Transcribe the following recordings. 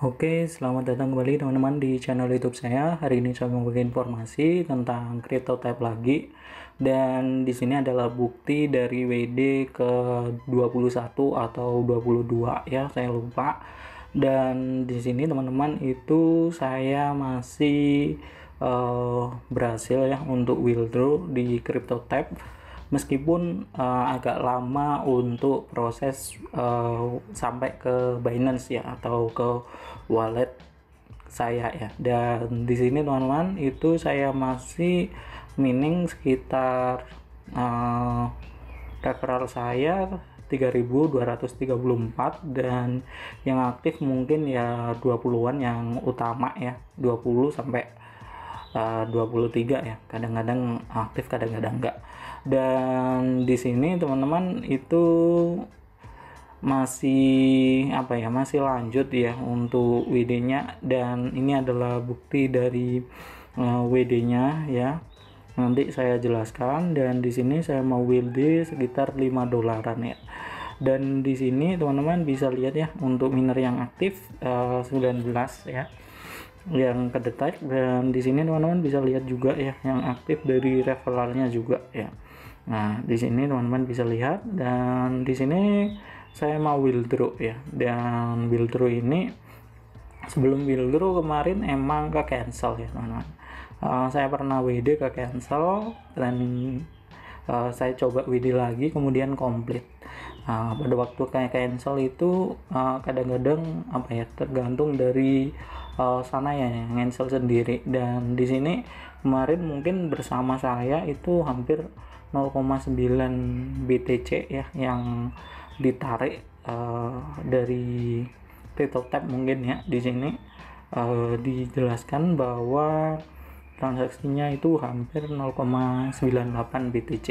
Oke, selamat datang kembali teman-teman di channel YouTube saya. Hari ini saya mau bagi informasi tentang crypto type lagi. Dan di sini adalah bukti dari WD ke 21 atau 22 ya, saya lupa. Dan di sini teman-teman itu saya masih uh, berhasil ya untuk withdraw di crypto type meskipun uh, agak lama untuk proses uh, sampai ke Binance ya atau ke wallet saya ya dan di sini teman-teman itu saya masih mining sekitar uh, referral saya 3234 dan yang aktif mungkin ya 20-an yang utama ya 20 sampai 23 eh, ya kadang-kadang aktif kadang-kadang enggak dan di sini teman-teman itu masih apa ya masih lanjut ya untuk WD-nya dan ini adalah bukti dari uh, eh, WD-nya ya nanti saya jelaskan dan di sini saya mau WD sekitar 5 dolaran ya dan di sini teman-teman bisa lihat ya untuk miner yang aktif uh, eh, 19 ya yang ke dan di sini teman-teman bisa lihat juga ya yang aktif dari referralnya juga ya nah di sini teman-teman bisa lihat dan di sini saya mau withdraw ya dan withdraw ini sebelum withdraw kemarin emang ke cancel ya teman-teman uh, saya pernah WD ke cancel dan uh, saya coba widi lagi kemudian komplit uh, pada waktu kayak cancel itu uh, kadang-kadang apa ya tergantung dari uh, sana ya cancel sendiri dan di sini kemarin mungkin bersama saya itu hampir 0,9 BTC ya yang ditarik uh, dari TikTok tab mungkin ya di sini uh, dijelaskan bahwa transaksinya itu hampir 0,98 BTC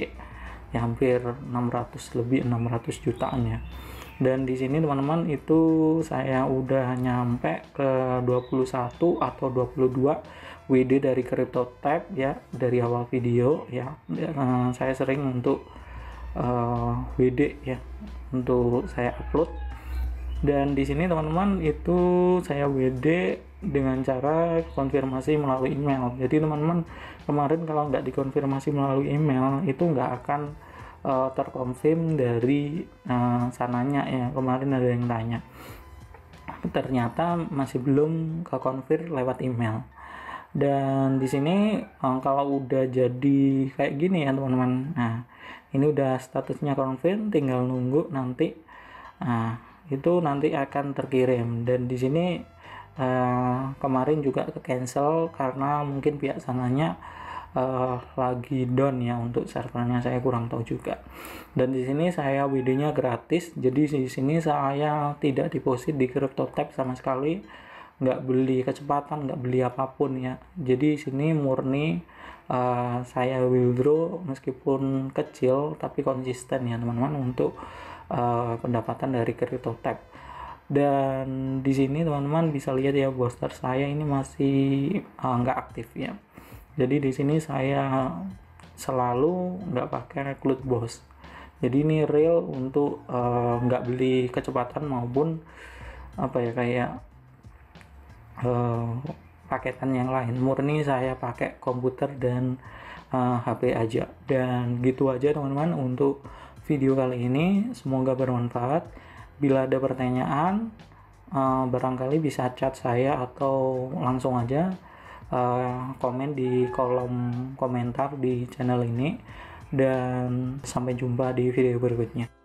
ya hampir 600 lebih 600 jutaan ya dan di sini teman-teman itu saya udah nyampe ke 21 atau 22 WD dari crypto tab ya dari awal video ya eh, saya sering untuk uh, eh, WD ya untuk saya upload dan di sini teman-teman itu saya WD dengan cara konfirmasi melalui email. Jadi teman-teman kemarin kalau nggak dikonfirmasi melalui email itu nggak akan uh, terkonfirm dari uh, sananya ya kemarin ada yang tanya. Ternyata masih belum kekonfir lewat email. Dan di sini uh, kalau udah jadi kayak gini ya teman-teman. Nah ini udah statusnya konfirm, tinggal nunggu nanti. Nah itu nanti akan terkirim dan di sini uh, kemarin juga ke cancel karena mungkin pihak sananya uh, eh, lagi down ya untuk servernya saya kurang tahu juga dan di sini saya wd gratis jadi di sini saya tidak deposit di Crypto Tab sama sekali nggak beli kecepatan nggak beli apapun ya jadi sini murni uh, saya withdraw meskipun kecil tapi konsisten ya teman-teman untuk uh, pendapatan dari Crypto Tab dan di sini teman-teman bisa lihat ya booster saya ini masih uh, nggak aktif ya jadi di sini saya selalu nggak pakai recruit boss jadi ini real untuk uh, nggak beli kecepatan maupun apa ya kayak uh, paketan yang lain murni saya pakai komputer dan uh, HP aja dan gitu aja teman-teman untuk video kali ini semoga bermanfaat bila ada pertanyaan uh, barangkali bisa chat saya atau langsung aja uh, komen di kolom komentar di channel ini dan sampai jumpa di video berikutnya